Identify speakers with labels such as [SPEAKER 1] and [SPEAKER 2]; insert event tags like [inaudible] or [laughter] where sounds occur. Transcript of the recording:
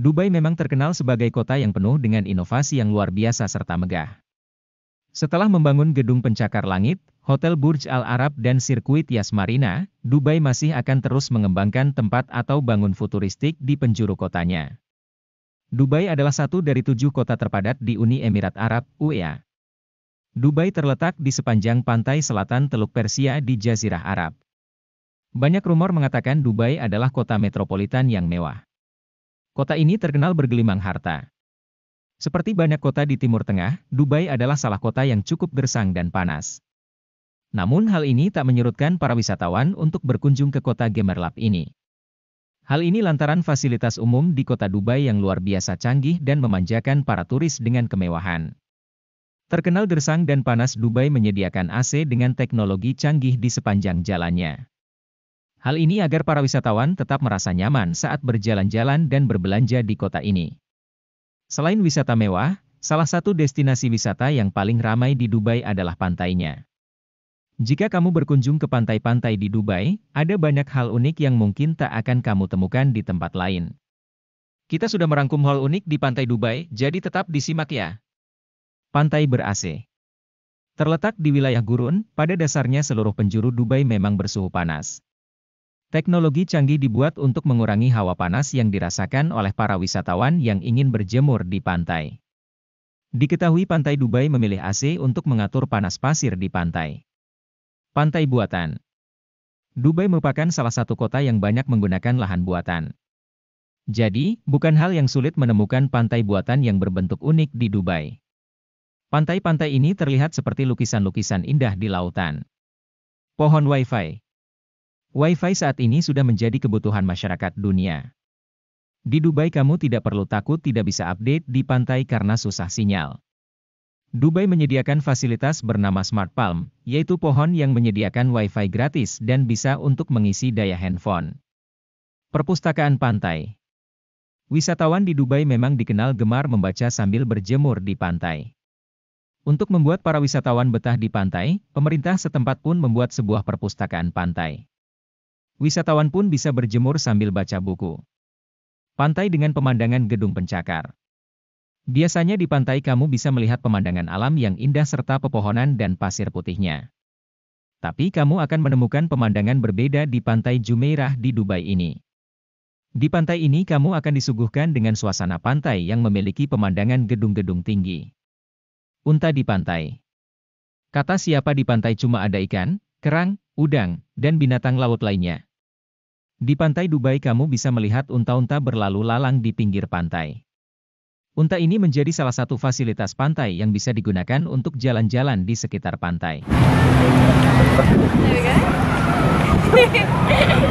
[SPEAKER 1] Dubai memang terkenal sebagai kota yang penuh dengan inovasi yang luar biasa serta megah. Setelah membangun gedung pencakar langit, Hotel Burj Al Arab dan sirkuit Yas Marina, Dubai masih akan terus mengembangkan tempat atau bangun futuristik di penjuru kotanya. Dubai adalah satu dari tujuh kota terpadat di Uni Emirat Arab, UEA. Dubai terletak di sepanjang pantai selatan Teluk Persia di Jazirah Arab. Banyak rumor mengatakan Dubai adalah kota metropolitan yang mewah. Kota ini terkenal bergelimang harta. Seperti banyak kota di Timur Tengah, Dubai adalah salah kota yang cukup gersang dan panas. Namun hal ini tak menyurutkan para wisatawan untuk berkunjung ke kota gemerlap ini. Hal ini lantaran fasilitas umum di kota Dubai yang luar biasa canggih dan memanjakan para turis dengan kemewahan. Terkenal gersang dan panas Dubai menyediakan AC dengan teknologi canggih di sepanjang jalannya. Hal ini agar para wisatawan tetap merasa nyaman saat berjalan-jalan dan berbelanja di kota ini. Selain wisata mewah, salah satu destinasi wisata yang paling ramai di Dubai adalah pantainya. Jika kamu berkunjung ke pantai-pantai di Dubai, ada banyak hal unik yang mungkin tak akan kamu temukan di tempat lain. Kita sudah merangkum hal unik di pantai Dubai, jadi tetap disimak ya. Pantai ber-AC Terletak di wilayah gurun, pada dasarnya seluruh penjuru Dubai memang bersuhu panas. Teknologi canggih dibuat untuk mengurangi hawa panas yang dirasakan oleh para wisatawan yang ingin berjemur di pantai. Diketahui pantai Dubai memilih AC untuk mengatur panas pasir di pantai. Pantai buatan Dubai merupakan salah satu kota yang banyak menggunakan lahan buatan. Jadi, bukan hal yang sulit menemukan pantai buatan yang berbentuk unik di Dubai. Pantai-pantai ini terlihat seperti lukisan-lukisan indah di lautan. Pohon Wi-Fi Wi-Fi saat ini sudah menjadi kebutuhan masyarakat dunia. Di Dubai kamu tidak perlu takut tidak bisa update di pantai karena susah sinyal. Dubai menyediakan fasilitas bernama Smart Palm, yaitu pohon yang menyediakan Wi-Fi gratis dan bisa untuk mengisi daya handphone. Perpustakaan Pantai Wisatawan di Dubai memang dikenal gemar membaca sambil berjemur di pantai. Untuk membuat para wisatawan betah di pantai, pemerintah setempat pun membuat sebuah perpustakaan pantai wisatawan pun bisa berjemur sambil baca buku. Pantai dengan pemandangan gedung pencakar. Biasanya di pantai kamu bisa melihat pemandangan alam yang indah serta pepohonan dan pasir putihnya. Tapi kamu akan menemukan pemandangan berbeda di pantai Jumeirah di Dubai ini. Di pantai ini kamu akan disuguhkan dengan suasana pantai yang memiliki pemandangan gedung-gedung tinggi. Unta di pantai. Kata siapa di pantai cuma ada ikan, kerang, udang, dan binatang laut lainnya. Di pantai Dubai kamu bisa melihat unta-unta berlalu lalang di pinggir pantai. Unta ini menjadi salah satu fasilitas pantai yang bisa digunakan untuk jalan-jalan di sekitar pantai. Iya kan? [laughs]